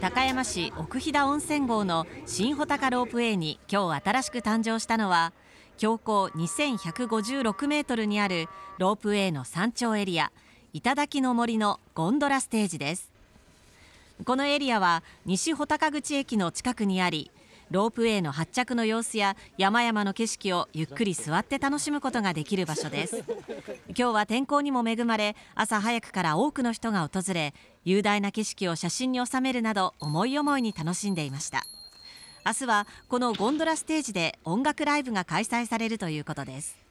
高山市奥飛騨温泉郷の新穂高ロープウェイに今日新しく誕生したのは標高2156メートルにあるロープウェイの山頂エリア頂の森のゴンドラステージですこのエリアは西穂高口駅の近くにありロープウェイの発着の様子や山々の景色をゆっくり座って楽しむことができる場所です今日は天候にも恵まれ朝早くから多くの人が訪れ雄大な景色を写真に収めるなど思い思いに楽しんでいました明日はこのゴンドラステージで音楽ライブが開催されるということです